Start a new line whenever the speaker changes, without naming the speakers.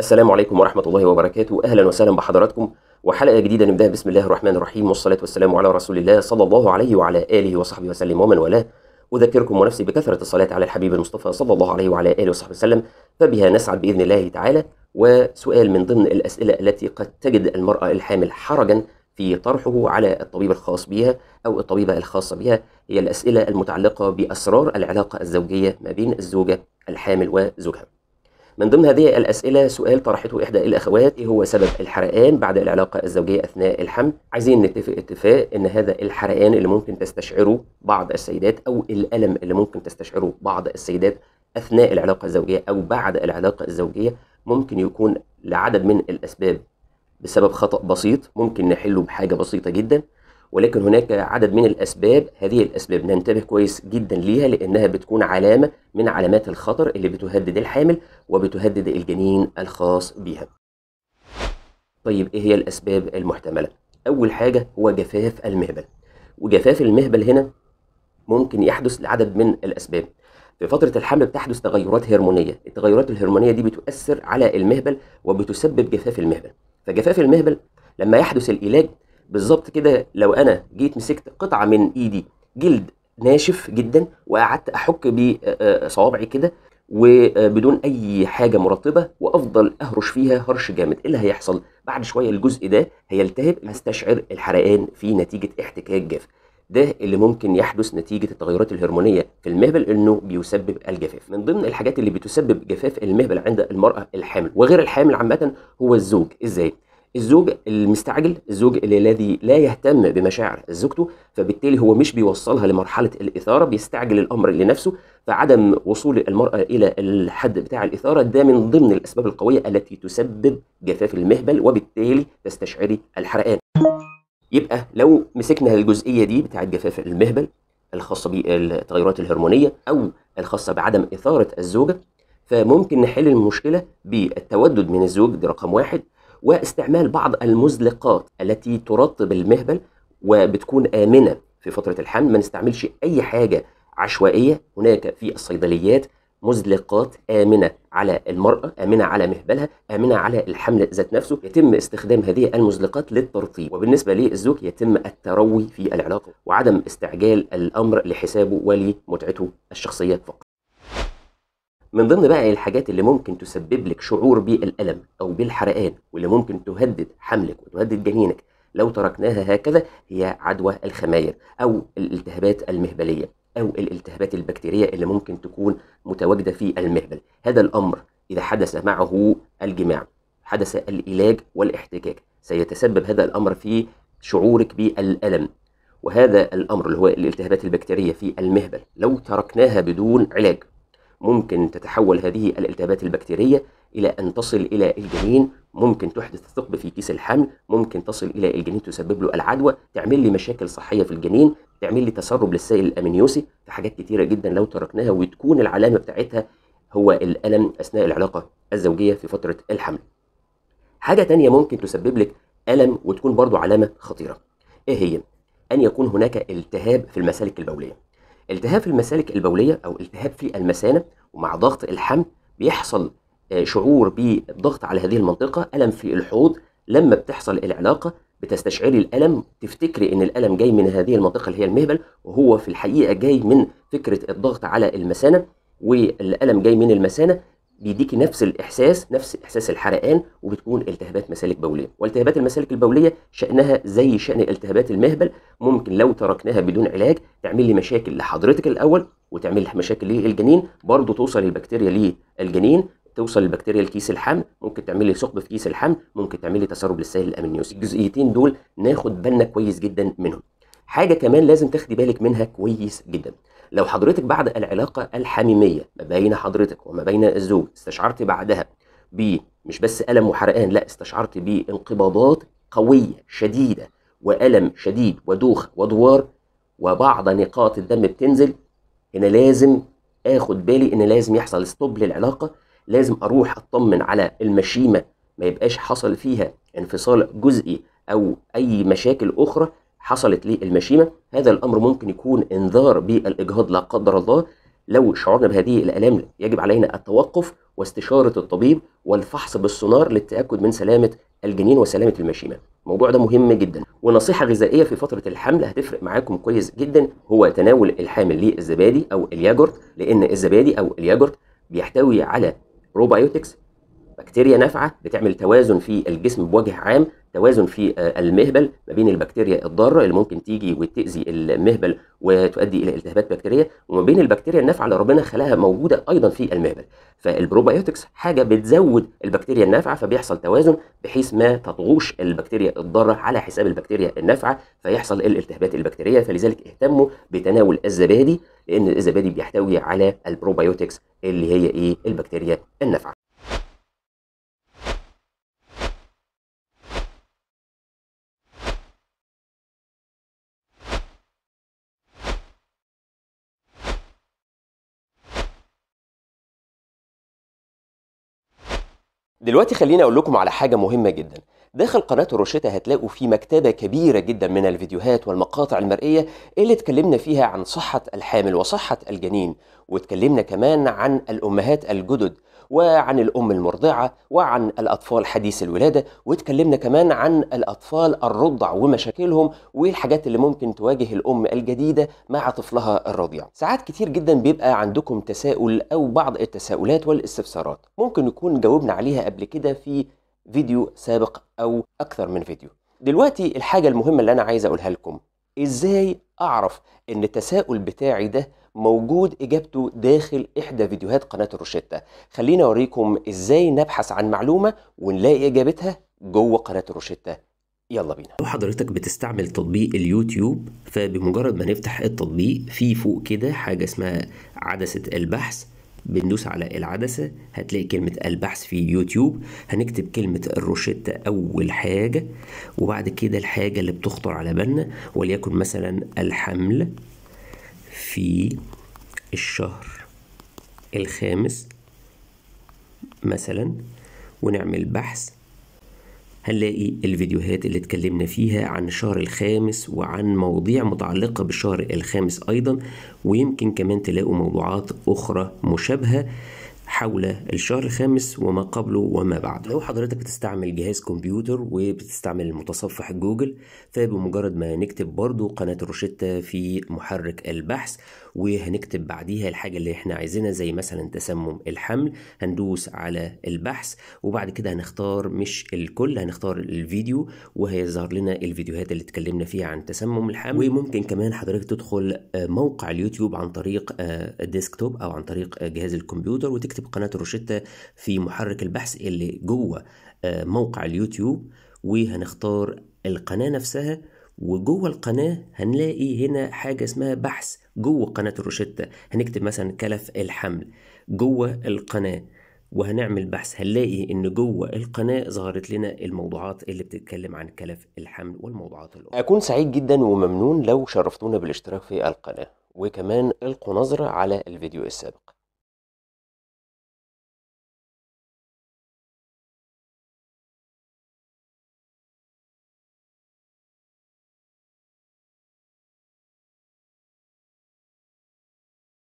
السلام عليكم ورحمة الله وبركاته أهلا وسهلا بحضراتكم وحلقة جديدة نبدأ بسم الله الرحمن الرحيم والصلاة والسلام على رسول الله صلى الله عليه وعلى آله وصحبه وسلم ومن والاه أذكركم ونفسي بكثرة الصلاة على الحبيب المصطفى صلى الله عليه وعلى آله وصحبه وسلم فبها نسعد بإذن الله تعالى وسؤال من ضمن الأسئلة التي قد تجد المرأة الحامل حرجا في طرحه على الطبيب الخاص بها أو الطبيبة الخاصة بها هي الأسئلة المتعلقة بأسرار العلاقة الزوجية ما بين الزوجة الحامل وزوجها من ضمن هذه الأسئلة سؤال طرحته إحدى الأخوات إيه هو سبب الحرقان بعد العلاقة الزوجية أثناء الحمل عايزين نتفق اتفاق إن هذا الحرقان اللي ممكن تستشعره بعض السيدات أو الألم اللي ممكن تستشعره بعض السيدات أثناء العلاقة الزوجية أو بعد العلاقة الزوجية ممكن يكون لعدد من الأسباب بسبب خطأ بسيط ممكن نحله بحاجة بسيطة جدا ولكن هناك عدد من الأسباب هذه الأسباب ننتبه كويس جدا ليها لأنها بتكون علامة من علامات الخطر اللي بتهدد الحامل وبتهدد الجنين الخاص بها. طيب إيه هي الأسباب المحتملة؟ أول حاجة هو جفاف المهبل وجفاف المهبل هنا ممكن يحدث لعدد من الأسباب في فترة الحمل بتحدث تغيرات هرمونية التغيرات الهرمونية دي بتؤثر على المهبل وبتسبب جفاف المهبل فجفاف المهبل لما يحدث الإيلاج بالظبط كده لو انا جيت مسكت قطعه من ايدي جلد ناشف جدا وقعدت احك بصوابعي كده وبدون اي حاجه مرطبه وافضل اهرش فيها هرش جامد ايه اللي هيحصل بعد شويه الجزء ده هيلتهب هستشعر الحرقان في نتيجه احتكاك جاف ده اللي ممكن يحدث نتيجه التغيرات الهرمونيه في المهبل انه بيسبب الجفاف من ضمن الحاجات اللي بتسبب جفاف المهبل عند المراه الحامل وغير الحامل عامه هو الزوج ازاي الزوج المستعجل الزوج الذي لا يهتم بمشاعر زوجته فبالتالي هو مش بيوصلها لمرحله الاثاره بيستعجل الامر لنفسه فعدم وصول المراه الى الحد بتاع الاثاره ده من ضمن الاسباب القويه التي تسبب جفاف المهبل وبالتالي تستشعري الحرقان يبقى لو مسكنا الجزئيه دي بتاع جفاف المهبل الخاصه بالتغيرات الهرمونيه او الخاصه بعدم اثاره الزوجه فممكن نحل المشكله بالتودد من الزوج دي رقم واحد واستعمال بعض المزلقات التي ترطب المهبل وبتكون آمنة في فترة الحمل ما نستعملش أي حاجة عشوائية هناك في الصيدليات مزلقات آمنة على المرأة آمنة على مهبلها آمنة على الحمل ذات نفسه يتم استخدام هذه المزلقات للترطيب وبالنسبة للزوج يتم التروي في العلاقة وعدم استعجال الأمر لحسابه ولمتعته الشخصية فقط من ضمن بقى الحاجات اللي ممكن تسبب لك شعور بالألم أو بالحرقان واللي ممكن تهدد حملك وتهدد جنينك لو تركناها هكذا هي عدوى الخماير أو الالتهابات المهبلية أو الالتهابات البكتيرية اللي ممكن تكون متواجدة في المهبل هذا الأمر إذا حدث معه الجماع حدث العلاج والاحتكاك سيتسبب هذا الأمر في شعورك بالألم وهذا الأمر اللي هو الالتهابات البكتيرية في المهبل لو تركناها بدون علاج ممكن تتحول هذه الالتهابات البكتيرية إلى أن تصل إلى الجنين ممكن تحدث ثقب في كيس الحمل ممكن تصل إلى الجنين تسبب له العدوى تعمل لي مشاكل صحية في الجنين تعمل لي تسرب للسائل الأمينيوسي في حاجات كتيرة جدا لو تركناها وتكون العلامة بتاعتها هو الألم أثناء العلاقة الزوجية في فترة الحمل حاجة تانية ممكن تسبب لك ألم وتكون برضو علامة خطيرة إيه هي؟ أن يكون هناك التهاب في المسالك البولية التهاب في المسالك البوليه او التهاب في المثانه ومع ضغط الحمل بيحصل آه، شعور بالضغط على هذه المنطقه الم في الحوض لما بتحصل العلاقه بتستشعري الالم تفتكري ان الالم جاي من هذه المنطقه اللي هي المهبل وهو في الحقيقه جاي من فكره الضغط على المثانه والالم جاي من المثانه بيديكي نفس الاحساس نفس احساس الحرقان وبتكون التهابات مسالك بوليه والتهابات المسالك البوليه شانها زي شان التهابات المهبل ممكن لو تركناها بدون علاج تعمل لي مشاكل لحضرتك الاول وتعمل لي مشاكل للجنين برضه توصل البكتيريا للجنين توصل البكتيريا لكيس الحمل ممكن تعمل لي ثقب في كيس الحمل ممكن تعمل لي تسرب للسائل الامنيوس الجزئيتين دول ناخد بالنا كويس جدا منهم حاجه كمان لازم تاخدي بالك منها كويس جدا لو حضرتك بعد العلاقه الحميميه ما بين حضرتك وما بين الزوج استشعرت بعدها ب مش بس الم وحرقان لا استشعرت بانقباضات قويه شديده والم شديد ودوخ ودوار وبعض نقاط الدم بتنزل هنا لازم اخد بالي ان لازم يحصل ستوب للعلاقه لازم اروح اطمن على المشيمه ما يبقاش حصل فيها انفصال جزئي او اي مشاكل اخرى حصلت للمشيمه هذا الامر ممكن يكون انذار بالاجهاض لا قدر الله لو شعرنا بهذه الالام يجب علينا التوقف واستشاره الطبيب والفحص بالسونار للتاكد من سلامه الجنين وسلامه المشيمه الموضوع ده مهم جدا ونصيحه غذائيه في فتره الحمل هتفرق معاكم كويس جدا هو تناول الحامل للزبادي او الياجورت لان الزبادي او الياجورت بيحتوي على بروبايوتكس بكتيريا نافعه بتعمل توازن في الجسم بوجه عام توازن في آه، المهبل ما بين البكتيريا الضاره اللي ممكن تيجي وتاذي المهبل وتؤدي الى التهابات بكتيريه وما بين البكتيريا النافعه اللي ربنا خلاها موجوده ايضا في المهبل فالبروبايوتكس حاجه بتزود البكتيريا النافعه فبيحصل توازن بحيث ما تطغوش البكتيريا الضاره على حساب البكتيريا النافعه فيحصل الالتهابات البكتيريه فلذلك اهتموا بتناول الزبادي لان الزبادي بيحتوي على البروبايوتكس اللي هي ايه البكتيريا النافعه دلوقتي خليني اقول لكم على حاجه مهمه جدا داخل قناه الروشيتا هتلاقوا في مكتبه كبيره جدا من الفيديوهات والمقاطع المرئيه اللي اتكلمنا فيها عن صحه الحامل وصحه الجنين واتكلمنا كمان عن الامهات الجدد وعن الأم المرضعة وعن الأطفال حديث الولادة واتكلمنا كمان عن الأطفال الرضع ومشاكلهم والحاجات اللي ممكن تواجه الأم الجديدة مع طفلها الرضيع ساعات كتير جدا بيبقى عندكم تساؤل أو بعض التساؤلات والاستفسارات ممكن يكون جاوبنا عليها قبل كده في فيديو سابق أو أكثر من فيديو دلوقتي الحاجة المهمة اللي أنا عايز أقولها لكم إزاي أعرف إن التساؤل بتاعي ده موجود إجابته داخل إحدى فيديوهات قناة الروشتة خلينا أوريكم إزاي نبحث عن معلومة ونلاقي إجابتها جوه قناة الروشتة يلا بينا لو حضرتك بتستعمل تطبيق اليوتيوب فبمجرد ما نفتح التطبيق في فوق كده حاجة اسمها عدسة البحث بندوس على العدسة هتلاقي كلمة البحث في يوتيوب هنكتب كلمة الروشتة أول حاجة وبعد كده الحاجة اللي بتخطر على بالنا وليكن مثلا الحمل في الشهر الخامس مثلا ونعمل بحث هنلاقي الفيديوهات اللي اتكلمنا فيها عن الشهر الخامس وعن مواضيع متعلقة بالشهر الخامس أيضا ويمكن كمان تلاقوا موضوعات أخرى مشابهة حول الشهر الخامس وما قبله وما بعده لو حضرتك بتستعمل جهاز كمبيوتر وبتستعمل المتصفح جوجل فبمجرد ما نكتب برضو قناة روشيتا في محرك البحث وهنكتب بعديها الحاجة اللي احنا عايزينها زي مثلا تسمم الحمل هندوس على البحث وبعد كده هنختار مش الكل هنختار الفيديو وهيظهر لنا الفيديوهات اللي اتكلمنا فيها عن تسمم الحمل وممكن كمان حضرتك تدخل آه، موقع اليوتيوب عن طريق آه، ديسكتوب او عن طريق جهاز الكمبيوتر وتكتب اكتب قناة روشيتا في محرك البحث اللي جوه آه، موقع اليوتيوب وهنختار القناة نفسها وجوه القناة هنلاقي هنا حاجة اسمها بحث جوه قناة روشيتا هنكتب مثلا كلف الحمل جوه القناة وهنعمل بحث هنلاقي ان جوه القناه ظهرت لنا الموضوعات اللي بتتكلم عن كلف الحمل والموضوعات الاخرى. اكون سعيد جدا وممنون لو شرفتونا بالاشتراك في القناه وكمان القوا نظره على الفيديو السابق.